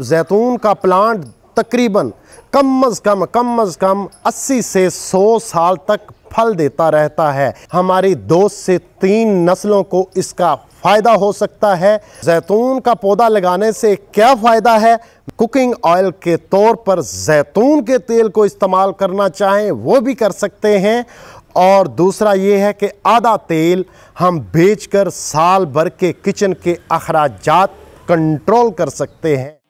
जैतून का प्लांट तकरीबन कम अज कम कम अज कम 80 से 100 साल तक फल देता रहता है हमारी दो से तीन नस्लों को इसका फ़ायदा हो सकता है जैतून का पौधा लगाने से क्या फ़ायदा है कुकिंग ऑयल के तौर पर जैतून के तेल को इस्तेमाल करना चाहें वो भी कर सकते हैं और दूसरा ये है कि आधा तेल हम बेचकर साल भर के किचन के अखराज कंट्रोल कर सकते हैं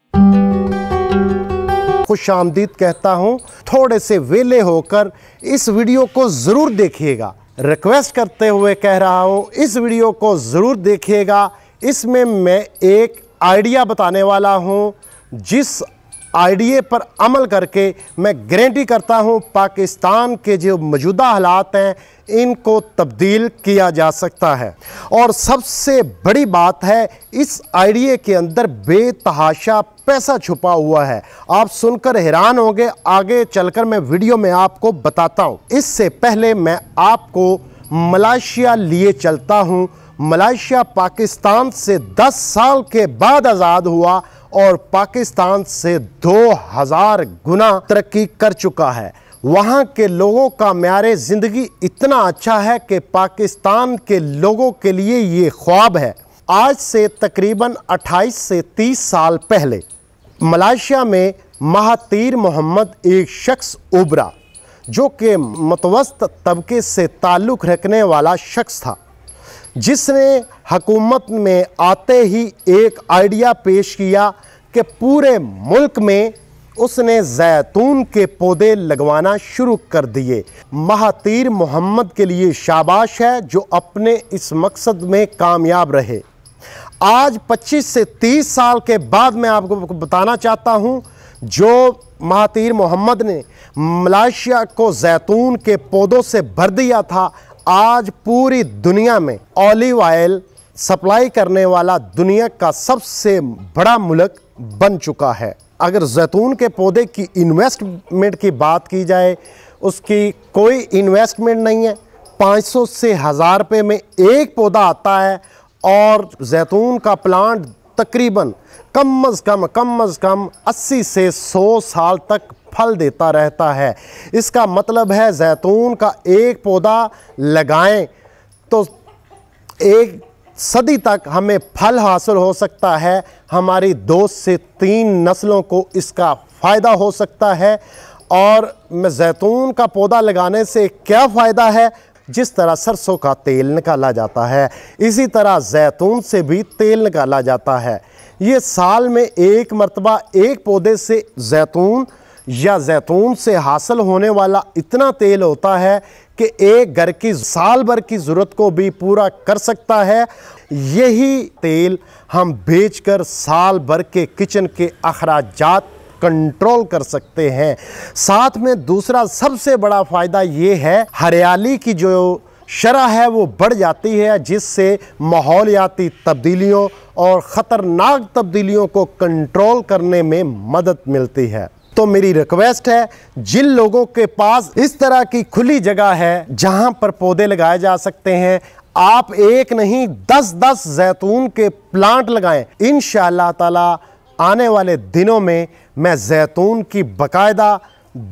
खुश आमदीद कहता हूँ थोड़े से वेले होकर इस वीडियो को ज़रूर देखिएगा रिक्वेस्ट करते हुए कह रहा हूँ इस वीडियो को ज़रूर देखिएगा इसमें मैं एक आइडिया बताने वाला हूँ जिस आइडिए पर अमल करके मैं गारंटी करता हूँ पाकिस्तान के जो मौजूदा हालात हैं इनको तब्दील किया जा सकता है और सबसे बड़ी बात है इस आइडिए के अंदर बेतहाशा पैसा छुपा हुआ है आप सुनकर हैरान होंगे आगे चलकर मैं वीडियो में आपको बताता हूँ इससे पहले मैं आपको मलाशिया लिए चलता हूँ मलाशिया पाकिस्तान से 10 साल के बाद आज़ाद हुआ और पाकिस्तान से 2000 गुना तरक्की कर चुका है वहाँ के लोगों का मैार ज़िंदगी इतना अच्छा है कि पाकिस्तान के लोगों के लिए ये ख्वाब है आज से तकरीबन 28 से 30 साल पहले मलाशिया में महातीर मोहम्मद एक शख्स उबरा जो कि मतवस्त तबके से ताल्लुक़ रखने वाला शख्स था जिसने हकूमत में आते ही एक आइडिया पेश किया कि पूरे मुल्क में उसने जैतून के पौधे लगवाना शुरू कर दिए महातीर मोहम्मद के लिए शाबाश है जो अपने इस मकसद में कामयाब रहे आज 25 से 30 साल के बाद मैं आपको बताना चाहता हूँ जो महातीर मोहम्मद ने मलाशिया को जैतून के पौधों से भर दिया था आज पूरी दुनिया में ऑलिव ऑयल सप्लाई करने वाला दुनिया का सबसे बड़ा मुल्क बन चुका है अगर जैतून के पौधे की इन्वेस्टमेंट की बात की जाए उसकी कोई इन्वेस्टमेंट नहीं है 500 से हज़ार रुपये में एक पौधा आता है और जैतून का प्लांट तकरीबन कम अज़ कम कम अज़ कम 80 से 100 साल तक फल देता रहता है इसका मतलब है जैतून का एक पौधा लगाएं तो एक सदी तक हमें फल हासिल हो सकता है हमारी दो से तीन नस्लों को इसका फ़ायदा हो सकता है और मैं जैतून का पौधा लगाने से क्या फ़ायदा है जिस तरह सरसों का तेल निकाला जाता है इसी तरह जैतून से भी तेल निकाला जाता है ये साल में एक मरतबा एक पौधे से जैतून या जैतून से हासिल होने वाला इतना तेल होता है कि एक घर की साल भर की ज़रूरत को भी पूरा कर सकता है यही तेल हम बेचकर साल भर के किचन के अखराजात कंट्रोल कर सकते हैं साथ में दूसरा सबसे बड़ा फ़ायदा ये है हरियाली की जो शरह है वो बढ़ जाती है जिससे माहौलियाती तब्दीलियों और ख़तरनाक तब्दीलियों को कंट्रोल करने में मदद मिलती है तो मेरी रिक्वेस्ट है जिन लोगों के पास इस तरह की खुली जगह है जहां पर पौधे लगाए जा सकते हैं आप एक नहीं दस दस जैतून के प्लांट लगाएं इन ताला आने वाले दिनों में मैं जैतून की बकायदा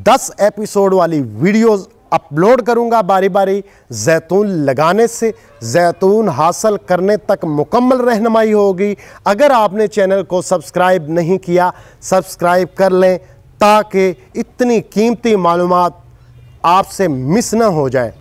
10 एपिसोड वाली वीडियोस अपलोड करूंगा बारी बारी जैतून लगाने से जैतून हासिल करने तक मुकम्मल रहनमाई होगी अगर आपने चैनल को सब्सक्राइब नहीं किया सब्सक्राइब कर लें ताकि इतनी कीमती मालूम आपसे मिस ना हो जाए